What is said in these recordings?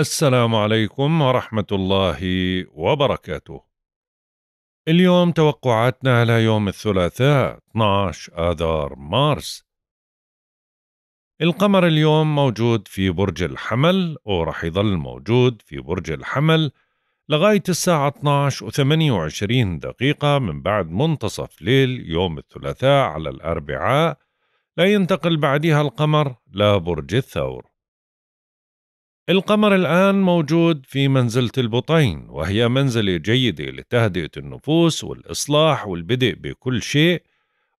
السلام عليكم ورحمة الله وبركاته. اليوم توقعاتنا على يوم الثلاثاء 12 آذار مارس. القمر اليوم موجود في برج الحمل وراح يظل موجود في برج الحمل لغاية الساعة 12 و 28 دقيقة من بعد منتصف ليل يوم الثلاثاء على الأربعاء لا ينتقل بعدها القمر لبرج الثور القمر الآن موجود في منزلة البطين وهي منزلة جيدة لتهدئة النفوس والإصلاح والبدء بكل شيء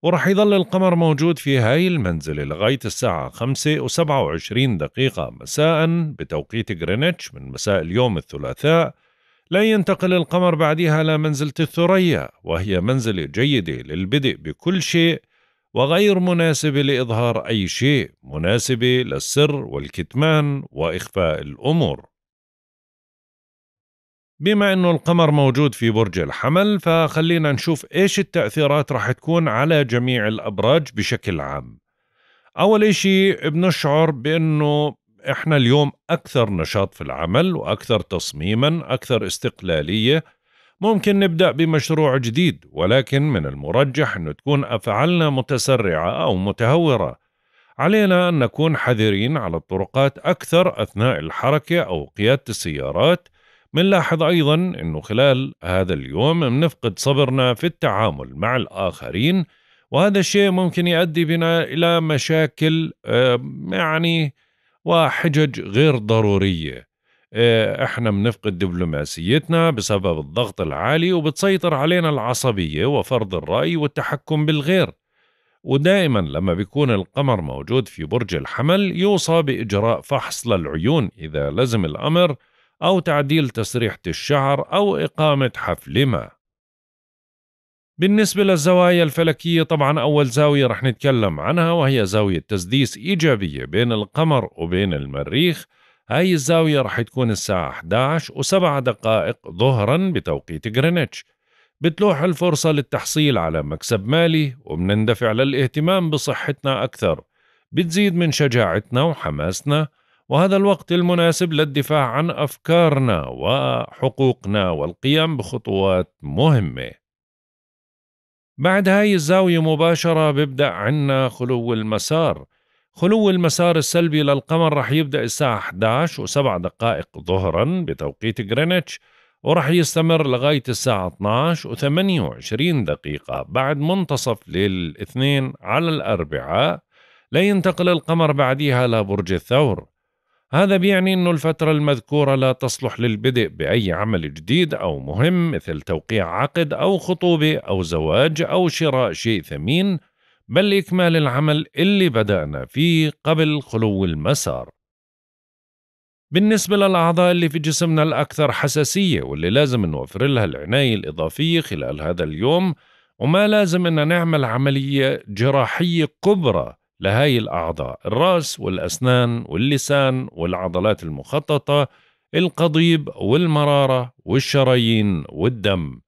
ورح يظل القمر موجود في هاي المنزلة لغاية الساعة 5 و27 دقيقة مساء بتوقيت غرينتش من مساء اليوم الثلاثاء لا ينتقل القمر بعدها لمنزلة الثريا وهي منزلة جيدة للبدء بكل شيء وغير مناسبة لإظهار أي شيء، مناسبة للسر والكتمان وإخفاء الأمور. بما أنه القمر موجود في برج الحمل فخلينا نشوف إيش التأثيرات رح تكون على جميع الأبراج بشكل عام أول إشي بنشعر بأنه إحنا اليوم أكثر نشاط في العمل وأكثر تصميما أكثر استقلالية ممكن نبدأ بمشروع جديد ولكن من المرجح أن تكون أفعالنا متسرعة أو متهورة علينا أن نكون حذرين على الطرقات أكثر أثناء الحركة أو قيادة السيارات منلاحظ أيضا أنه خلال هذا اليوم بنفقد صبرنا في التعامل مع الآخرين وهذا الشيء ممكن يؤدي بنا إلى مشاكل آه، يعني وحجج غير ضرورية إيه، احنا بنفقد دبلوماسيتنا بسبب الضغط العالي وبتسيطر علينا العصبية وفرض الرأي والتحكم بالغير ودائما لما بيكون القمر موجود في برج الحمل يوصى بإجراء فحص للعيون إذا لزم الأمر أو تعديل تسريحة الشعر أو إقامة حفل ما بالنسبة للزوايا الفلكية طبعا أول زاوية رح نتكلم عنها وهي زاوية تسديس إيجابية بين القمر وبين المريخ هاي الزاوية رح تكون الساعة 11 و7 دقائق ظهرا بتوقيت غرينتش بتلوح الفرصة للتحصيل على مكسب مالي وبنندفع للاهتمام بصحتنا أكثر بتزيد من شجاعتنا وحماسنا وهذا الوقت المناسب للدفاع عن أفكارنا وحقوقنا والقيام بخطوات مهمة بعد هاي الزاوية مباشرة ببدأ عنا خلو المسار خلو المسار السلبي للقمر رح يبدأ الساعة 11 و7 دقائق ظهرا بتوقيت غرينتش ورح يستمر لغاية الساعة 12 و28 دقيقة بعد منتصف ليل الاثنين على الأربعاء لينتقل القمر بعديها لبرج الثور هذا بيعني أن الفترة المذكورة لا تصلح للبدء بأي عمل جديد أو مهم مثل توقيع عقد أو خطوبة أو زواج أو شراء شيء ثمين بل إكمال العمل اللي بدأنا فيه قبل خلو المسار بالنسبة للأعضاء اللي في جسمنا الأكثر حساسية واللي لازم نوفر لها العناية الإضافية خلال هذا اليوم وما لازم أن نعمل عملية جراحية كبرى لهاي الأعضاء الرأس والأسنان واللسان والعضلات المخططة القضيب والمرارة والشرايين والدم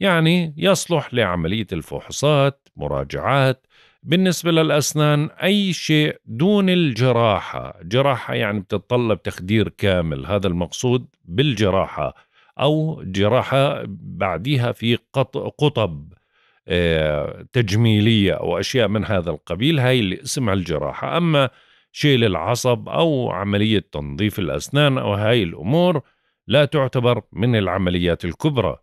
يعني يصلح لعملية الفحوصات مراجعات بالنسبة للأسنان أي شيء دون الجراحة جراحة يعني بتتطلب تخدير كامل هذا المقصود بالجراحة أو جراحة بعديها في قطب آه، تجميلية أو أشياء من هذا القبيل هاي اللي اسمها الجراحة أما شيل العصب أو عملية تنظيف الأسنان أو هاي الأمور لا تعتبر من العمليات الكبرى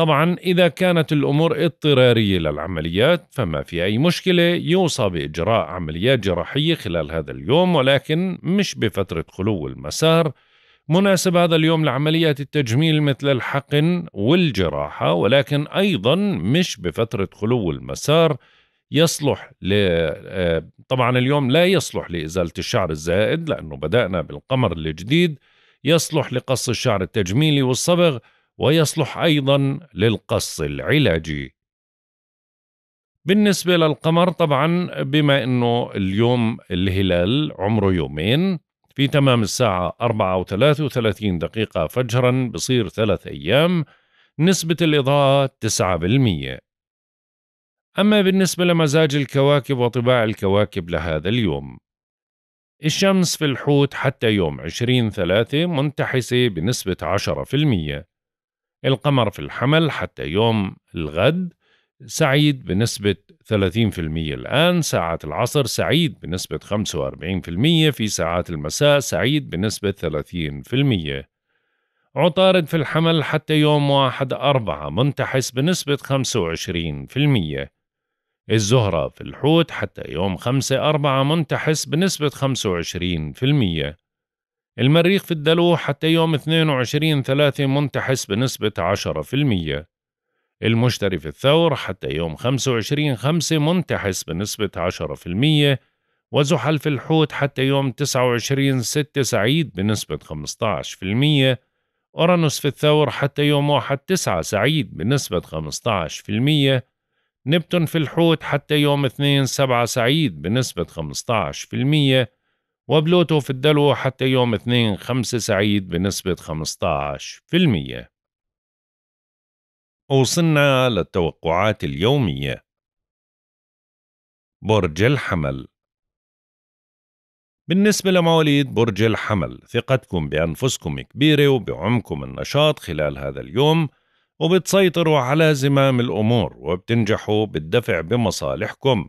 طبعا إذا كانت الأمور اضطرارية للعمليات فما في أي مشكلة يوصى بإجراء عمليات جراحية خلال هذا اليوم ولكن مش بفترة خلو المسار مناسب هذا اليوم لعمليات التجميل مثل الحقن والجراحة ولكن أيضا مش بفترة خلو المسار يصلح ل... آه، طبعا اليوم لا يصلح لإزالة الشعر الزائد لأنه بدأنا بالقمر الجديد يصلح لقص الشعر التجميلي والصبغ ويصلح أيضا للقص العلاجي بالنسبة للقمر طبعا بما أنه اليوم الهلال عمره يومين في تمام الساعة 4 و 33 دقيقة فجرا بصير ثلاث أيام نسبة الإضاءة 9% أما بالنسبة لمزاج الكواكب وطباع الكواكب لهذا اليوم الشمس في الحوت حتى يوم 20 ثلاثة منتحسة بنسبة القمر في الحمل حتى يوم الغد سعيد بنسبة 30% الآن ساعة العصر سعيد بنسبة 45% في ساعات المساء سعيد بنسبة 30% عطارد في الحمل حتى يوم واحد أربعة منتحس بنسبة 25% الزهرة في الحوت حتى يوم خمسة أربعة منتحس بنسبة 25% المريخ في الدلو حتى يوم 22 3 منتحس بنسبة 10% المشتري في الثور حتى يوم 25 5 منتحس بنسبة 10% وزحل في الحوت حتى يوم 29 6 سعيد بنسبة 15% أورانوس في الثور حتى يوم 1 9 سعيد بنسبة 15% نبتون في الحوت حتى يوم 2 7 سعيد بنسبة المية وبلوتو في الدلو حتى يوم 2 5 سعيد بنسبة 15% وصلنا للتوقعات اليومية برج الحمل بالنسبة لمواليد برج الحمل ثقتكم بأنفسكم كبيرة وبعمكم النشاط خلال هذا اليوم وبتسيطروا على زمام الأمور وبتنجحوا بالدفع بمصالحكم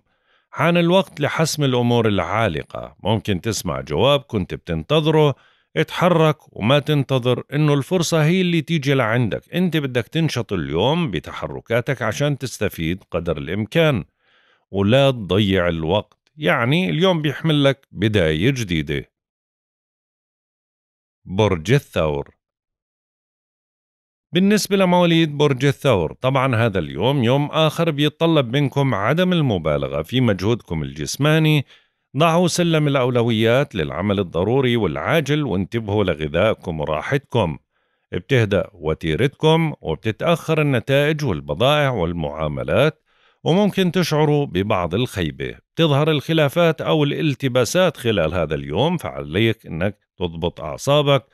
حان الوقت لحسم الأمور العالقة ممكن تسمع جواب كنت بتنتظره اتحرك وما تنتظر انه الفرصة هي اللي تيجي لعندك انت بدك تنشط اليوم بتحركاتك عشان تستفيد قدر الامكان ولا تضيع الوقت يعني اليوم بيحمل لك بداية جديدة برج الثور بالنسبة لمواليد برج الثور طبعا هذا اليوم يوم آخر بيتطلب منكم عدم المبالغة في مجهودكم الجسماني ضعوا سلم الأولويات للعمل الضروري والعاجل وانتبهوا لغذائكم وراحتكم بتهدأ وتيرتكم وبتتأخر النتائج والبضائع والمعاملات وممكن تشعروا ببعض الخيبة بتظهر الخلافات أو الالتباسات خلال هذا اليوم فعليك أنك تضبط أعصابك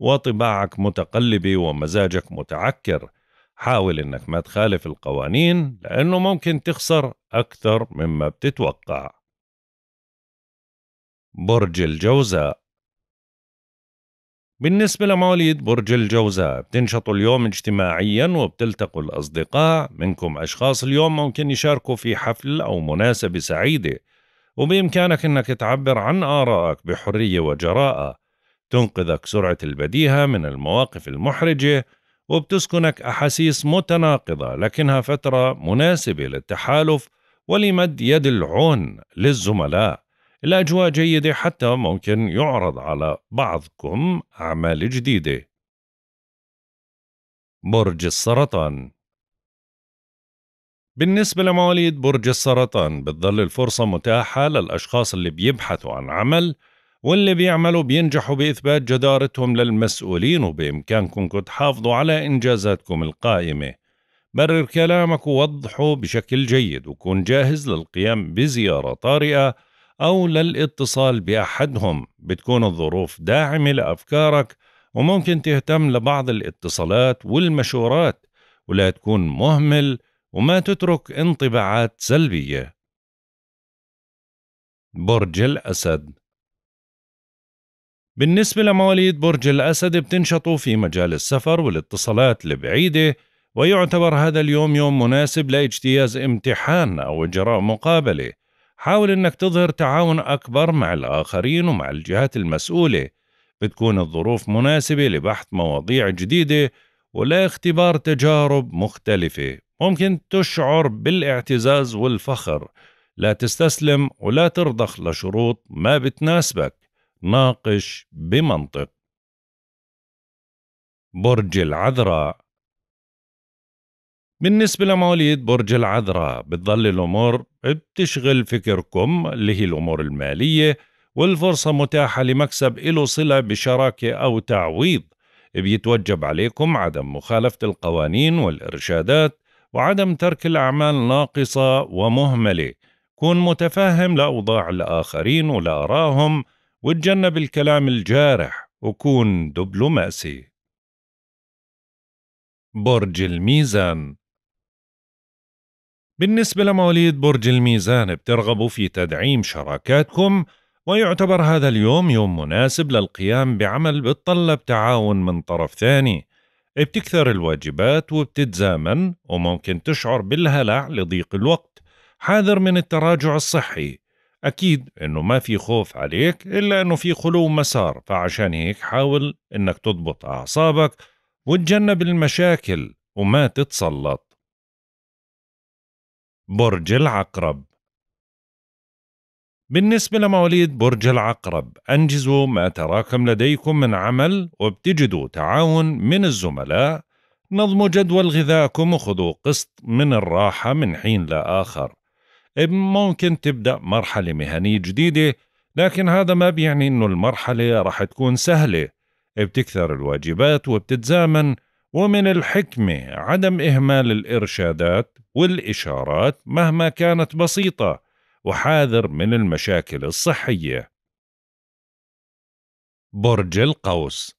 وطباعك متقلبة ومزاجك متعكر حاول انك ما تخالف القوانين لانه ممكن تخسر اكثر مما بتتوقع برج الجوزاء بالنسبة لمواليد برج الجوزاء بتنشطوا اليوم اجتماعيا وبتلتقوا الأصدقاء منكم أشخاص اليوم ممكن يشاركوا في حفل أو مناسبة سعيدة وبإمكانك أنك تعبر عن آرائك بحرية وجراءة تنقذك سرعة البديهة من المواقف المحرجة وبتسكنك أحاسيس متناقضة لكنها فترة مناسبة للتحالف ولمد يد العون للزملاء الأجواء جيدة حتى ممكن يعرض على بعضكم أعمال جديدة برج السرطان بالنسبة لمواليد برج السرطان بتظل الفرصة متاحة للأشخاص اللي بيبحثوا عن عمل واللي بيعملوا بينجحوا بإثبات جدارتهم للمسؤولين وبإمكانكم تحافظوا على إنجازاتكم القائمة برر كلامك ووضحه بشكل جيد وكن جاهز للقيام بزيارة طارئة أو للاتصال بأحدهم بتكون الظروف داعمة لأفكارك وممكن تهتم لبعض الاتصالات والمشورات ولا تكون مهمل وما تترك انطباعات سلبية برج الأسد بالنسبة لمواليد برج الأسد بتنشطوا في مجال السفر والاتصالات البعيدة ويعتبر هذا اليوم يوم مناسب لاجتياز امتحان أو إجراء مقابلة حاول أنك تظهر تعاون أكبر مع الآخرين ومع الجهات المسؤولة بتكون الظروف مناسبة لبحث مواضيع جديدة ولا اختبار تجارب مختلفة ممكن تشعر بالاعتزاز والفخر لا تستسلم ولا ترضخ لشروط ما بتناسبك ناقش بمنطق برج العذراء بالنسبة لمواليد برج العذراء بتضل الأمور بتشغل فكركم اللي هي الأمور المالية والفرصة متاحة لمكسب إله صلة بشراكة أو تعويض بيتوجب عليكم عدم مخالفة القوانين والإرشادات وعدم ترك الأعمال ناقصة ومهملة كون متفاهم لأوضاع الآخرين ولآرائهم وتجنب الكلام الجارح وكون دبلوماسي برج الميزان بالنسبة لمواليد برج الميزان بترغبوا في تدعيم شراكاتكم ويعتبر هذا اليوم يوم مناسب للقيام بعمل بتطلب تعاون من طرف ثاني بتكثر الواجبات وبتتزامن وممكن تشعر بالهلع لضيق الوقت حاذر من التراجع الصحي أكيد إنه ما في خوف عليك إلا إنه في خلو مسار فعشان هيك حاول إنك تضبط أعصابك وتجنب المشاكل وما تتسلط برج العقرب بالنسبة لمواليد برج العقرب أنجزوا ما تراكم لديكم من عمل وبتجدوا تعاون من الزملاء نظموا جدول غذائكم وخذوا قسط من الراحة من حين لآخر ممكن تبدأ مرحلة مهنية جديدة لكن هذا ما بيعني إنه المرحلة رح تكون سهلة بتكثر الواجبات وبتتزامن ومن الحكمة عدم إهمال الإرشادات والإشارات مهما كانت بسيطة وحاذر من المشاكل الصحية برج القوس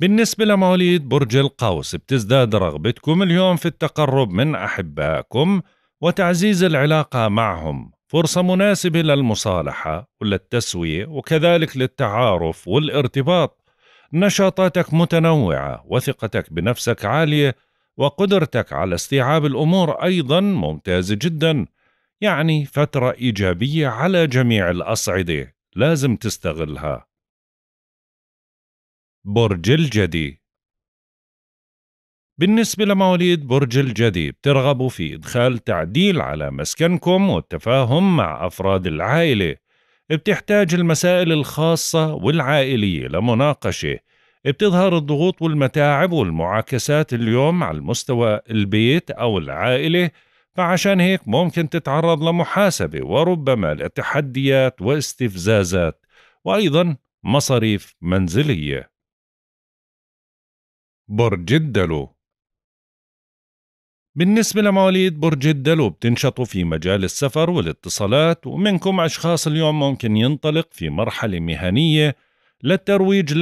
بالنسبة لمواليد برج القوس بتزداد رغبتكم اليوم في التقرب من أحبائكم وتعزيز العلاقة معهم فرصة مناسبة للمصالحة وللتسوية وكذلك للتعارف والارتباط نشاطاتك متنوعة وثقتك بنفسك عالية وقدرتك على استيعاب الأمور أيضا ممتازة جدا يعني فترة إيجابية على جميع الأصعدة لازم تستغلها برج الجدي بالنسبة لمواليد برج الجدي بترغبوا في إدخال تعديل على مسكنكم والتفاهم مع أفراد العائلة بتحتاج المسائل الخاصة والعائلية لمناقشة بتظهر الضغوط والمتاعب والمعاكسات اليوم على مستوى البيت أو العائلة فعشان هيك ممكن تتعرض لمحاسبة وربما لتحديات واستفزازات وأيضا مصاريف منزلية برج الدلو بالنسبة لمواليد برج الدلو بتنشطوا في مجال السفر والاتصالات ومنكم أشخاص اليوم ممكن ينطلق في مرحلة مهنية للترويج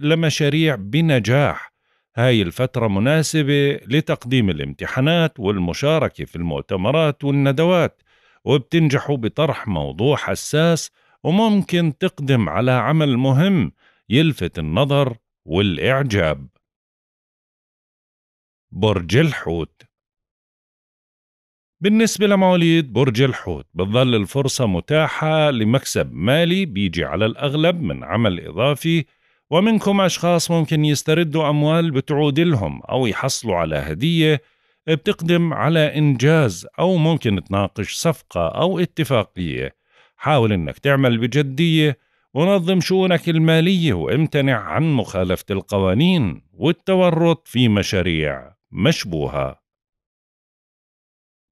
لمشاريع بنجاح هاي الفترة مناسبة لتقديم الامتحانات والمشاركة في المؤتمرات والندوات وبتنجحوا بطرح موضوع حساس وممكن تقدم على عمل مهم يلفت النظر والإعجاب برج الحوت بالنسبة لمواليد برج الحوت بتظل الفرصة متاحة لمكسب مالي بيجي على الأغلب من عمل إضافي ومنكم أشخاص ممكن يستردوا أموال بتعود لهم أو يحصلوا على هدية بتقدم على إنجاز أو ممكن تناقش صفقة أو اتفاقية حاول إنك تعمل بجدية ونظم شؤونك المالية وامتنع عن مخالفة القوانين والتورط في مشاريع مشبوهة